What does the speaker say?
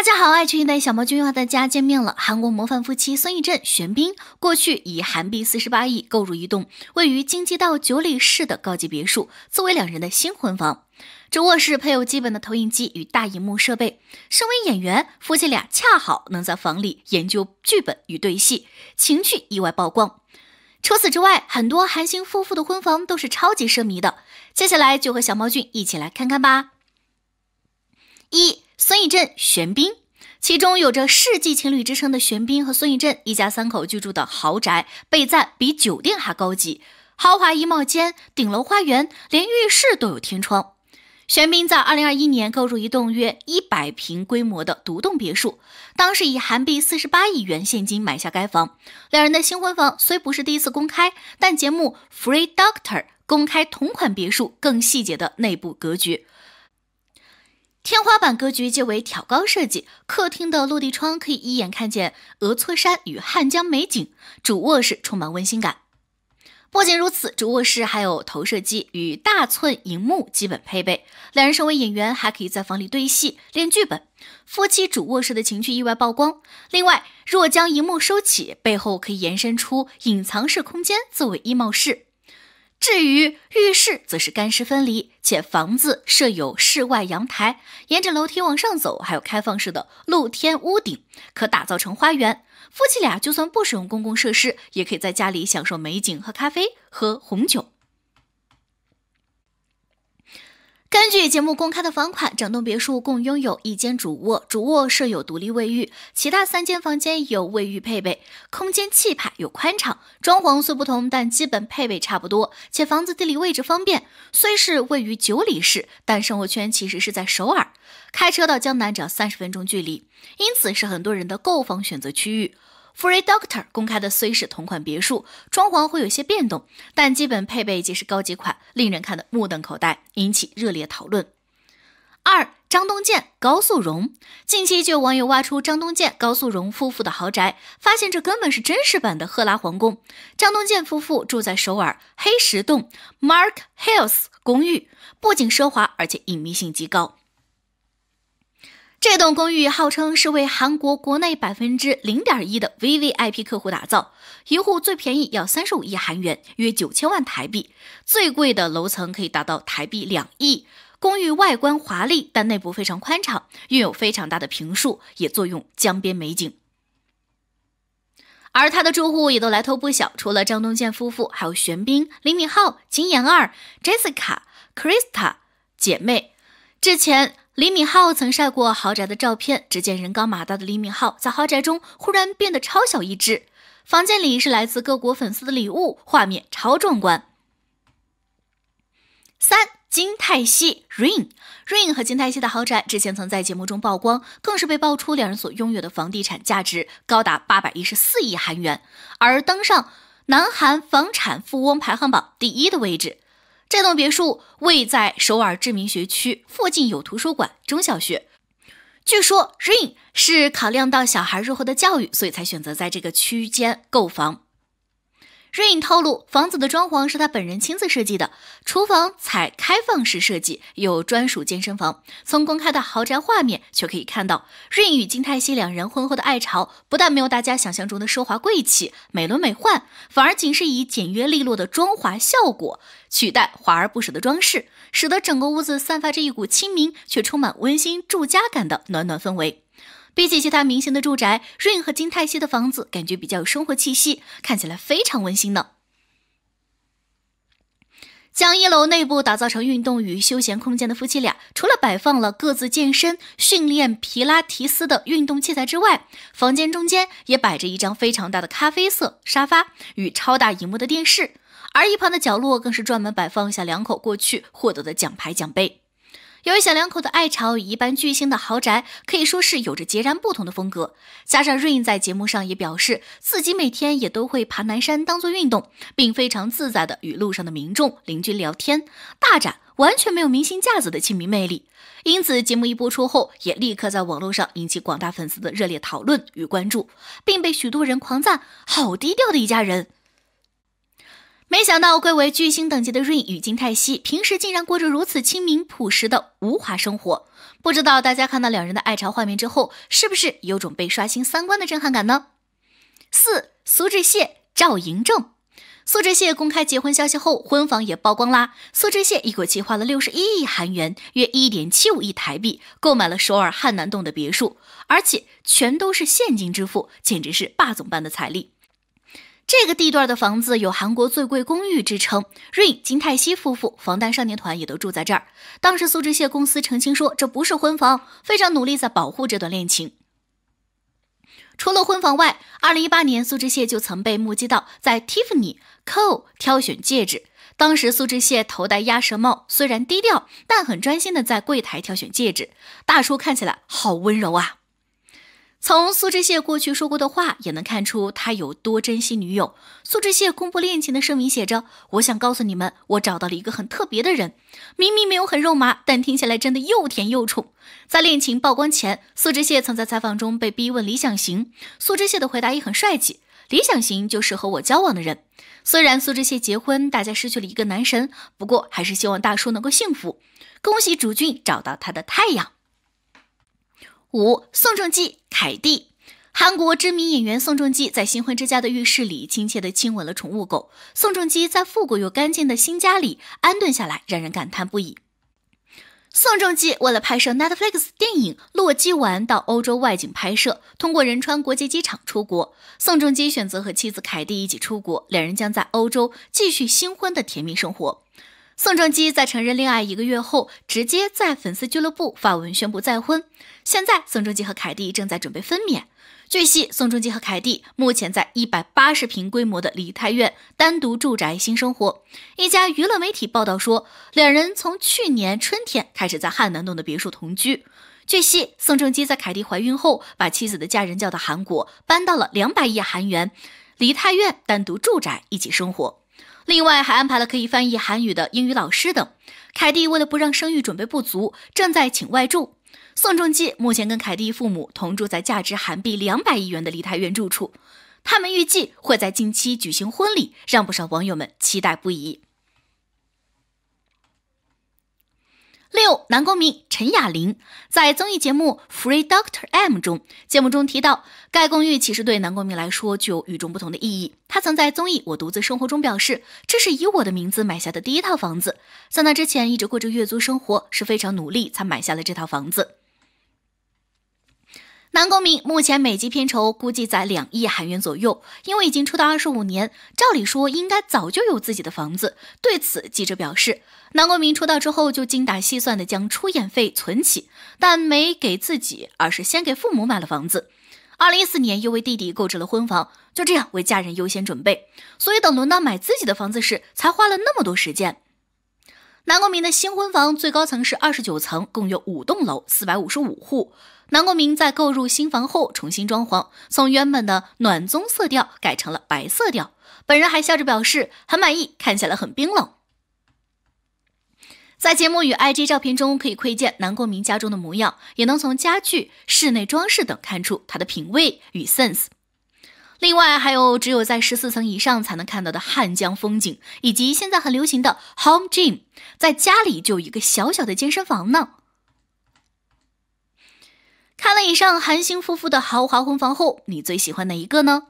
大家好，爱群一代小猫君又和大家见面了。韩国模范夫妻孙艺珍、玄彬过去以韩币四十八亿购入一栋位于京畿道九里市的高级别墅，作为两人的新婚房。这卧室配有基本的投影机与大荧幕设备。身为演员，夫妻俩恰好能在房里研究剧本与对戏，情趣意外曝光。除此之外，很多韩星夫妇的婚房都是超级奢靡的。接下来就和小猫君一起来看看吧。一孙艺珍、玄彬，其中有着“世纪情侣”之称的玄彬和孙艺珍一家三口居住的豪宅被赞比酒店还高级，豪华衣帽间、顶楼花园，连浴室都有天窗。玄彬在2021年购入一栋约100平规模的独栋别墅，当时以韩币48亿元现金买下该房。两人的新婚房虽不是第一次公开，但节目《Free Doctor》公开同款别墅更细节的内部格局。天花板格局皆为挑高设计，客厅的落地窗可以一眼看见鹅缩山与汉江美景。主卧室充满温馨感。不仅如此，主卧室还有投射机与大寸荧幕基本配备，两人身为演员还可以在房里对戏练剧本。夫妻主卧室的情趣意外曝光。另外，若将荧幕收起，背后可以延伸出隐藏式空间作为衣帽室。至于浴室，则是干湿分离，且房子设有室外阳台。沿着楼梯往上走，还有开放式的露天屋顶，可打造成花园。夫妻俩就算不使用公共设施，也可以在家里享受美景、喝咖啡、喝红酒。据节目公开的房款，整栋别墅共拥有一间主卧，主卧设有独立卫浴，其他三间房间有卫浴配备，空间气派又宽敞。装潢虽不同，但基本配备差不多，且房子地理位置方便。虽是位于九里市，但生活圈其实是在首尔，开车到江南只要三十分钟距离，因此是很多人的购房选择区域。f r e e doctor，公开的虽是同款别墅，装潢会有些变动，但基本配备皆是高级款，令人看得目瞪口呆，引起热烈讨论。二张东健高素荣，近期就有网友挖出张东健高素荣夫妇的豪宅，发现这根本是真实版的赫拉皇宫。张东健夫妇住在首尔黑石洞 Mark Hills 公寓，不仅奢华，而且隐秘性极高。这栋公寓号称是为韩国国内百分之零点一的 VVIP 客户打造，一户最便宜要三十五亿韩元，约九千万台币，最贵的楼层可以达到台币两亿。公寓外观华丽，但内部非常宽敞，拥有非常大的平墅，也坐拥江边美景。而他的住户也都来头不小，除了张东健夫妇，还有玄彬、李敏镐、金妍儿、Jessica、Krista 姐妹，之前。李敏镐曾晒过豪宅的照片，只见人高马大的李敏镐在豪宅中忽然变得超小一只。房间里是来自各国粉丝的礼物，画面超壮观。三金泰熙 Rain Rain 和金泰熙的豪宅之前曾在节目中曝光，更是被爆出两人所拥有的房地产价值高达八百一十四亿韩元，而登上南韩房产富翁排行榜第一的位置。这栋别墅位在首尔知名学区附近，有图书馆、中小学。据说 Rain 是考量到小孩日后的教育，所以才选择在这个区间购房。瑞颖透露，房子的装潢是他本人亲自设计的，厨房采开放式设计，有专属健身房。从公开的豪宅画面却可以看到，瑞颖与金泰熙两人婚后的爱巢不但没有大家想象中的奢华贵气、美轮美奂，反而仅是以简约利落的装潢效果取代华而不实的装饰，使得整个屋子散发着一股清明却充满温馨住家感的暖暖氛围。比起其他明星的住宅，Rain 和金泰熙的房子感觉比较有生活气息，看起来非常温馨呢。将一楼内部打造成运动与休闲空间的夫妻俩，除了摆放了各自健身、训练、皮拉提斯的运动器材之外，房间中间也摆着一张非常大的咖啡色沙发与超大荧幕的电视，而一旁的角落更是专门摆放下两口过去获得的奖牌奖杯。由于小两口的爱巢与一般巨星的豪宅可以说是有着截然不同的风格，加上 Rain 在节目上也表示自己每天也都会爬南山当做运动，并非常自在的与路上的民众邻居聊天，大展完全没有明星架子的亲民魅力。因此，节目一播出后，也立刻在网络上引起广大粉丝的热烈讨论与关注，并被许多人狂赞：好低调的一家人。没想到，贵为巨星等级的 Rain 与金泰熙，平时竟然过着如此亲民朴实的无华生活。不知道大家看到两人的爱巢画面之后，是不是有种被刷新三观的震撼感呢？四，苏志燮赵寅正。苏志燮公开结婚消息后，婚房也曝光啦。苏志燮一口气花了六十一亿韩元，约一点七五亿台币，购买了首尔汉南洞的别墅，而且全都是现金支付，简直是霸总般的财力。这个地段的房子有韩国最贵公寓之称，Rain、金泰熙夫妇、防弹少年团也都住在这儿。当时苏志燮公司澄清说这不是婚房，非常努力在保护这段恋情。除了婚房外，2018年苏志燮就曾被目击到在 Tiffany Co. 挑选戒指。当时苏志燮头戴鸭舌帽，虽然低调，但很专心的在柜台挑选戒指。大叔看起来好温柔啊！从苏志燮过去说过的话也能看出他有多珍惜女友。苏志燮公布恋情的声明写着：“我想告诉你们，我找到了一个很特别的人。”明明没有很肉麻，但听起来真的又甜又宠。在恋情曝光前，苏志燮曾在采访中被逼问理想型，苏志燮的回答也很帅气。理想型就是和我交往的人。虽然苏志燮结婚，大家失去了一个男神，不过还是希望大叔能够幸福。恭喜主君找到他的太阳。五宋仲基凯蒂，韩国知名演员宋仲基在新婚之家的浴室里亲切地亲吻了宠物狗。宋仲基在复古又干净的新家里安顿下来，让人感叹不已。宋仲基为了拍摄 Netflix 电影《洛基丸》到欧洲外景拍摄，通过仁川国际机场出国。宋仲基选择和妻子凯蒂一起出国，两人将在欧洲继续新婚的甜蜜生活。宋仲基在承认恋爱一个月后，直接在粉丝俱乐部发文宣布再婚。现在，宋仲基和凯蒂正在准备分娩。据悉，宋仲基和凯蒂目前在一百八十平规模的梨泰院单独住宅新生活。一家娱乐媒体报道说，两人从去年春天开始在汉南洞的别墅同居。据悉，宋仲基在凯蒂怀孕后，把妻子的家人叫到韩国，搬到了两百亿韩元梨泰院单独住宅一起生活。另外还安排了可以翻译韩语的英语老师等。凯蒂为了不让生育准备不足，正在请外助。宋仲基目前跟凯蒂父母同住在价值韩币两百亿元的梨泰院住处，他们预计会在近期举行婚礼，让不少网友们期待不已。六，南宫民陈雅玲在综艺节目《Free Doctor M》中，节目中提到，该公寓其实对南宫民来说具有与众不同的意义。他曾在综艺《我独自生活》中表示，这是以我的名字买下的第一套房子。在那之前，一直过着月租生活，是非常努力才买下了这套房子。南宫明目前每集片酬估计在两亿韩元左右，因为已经出道二十五年，照理说应该早就有自己的房子。对此，记者表示，南宫明出道之后就精打细算地将出演费存起，但没给自己，而是先给父母买了房子。二零一四年又为弟弟购置了婚房，就这样为家人优先准备。所以等轮到买自己的房子时，才花了那么多时间。南宫明的新婚房最高层是二十九层，共有五栋楼，四百五十五户。南国民在购入新房后重新装潢，从原本的暖棕色调改成了白色调。本人还笑着表示很满意，看起来很冰冷。在节目与 IG 照片中可以窥见南国民家中的模样，也能从家具、室内装饰等看出他的品味与 sense。另外，还有只有在十四层以上才能看到的汉江风景，以及现在很流行的 home gym，在家里就有一个小小的健身房呢。看了以上韩星夫妇的豪华婚房后，你最喜欢哪一个呢？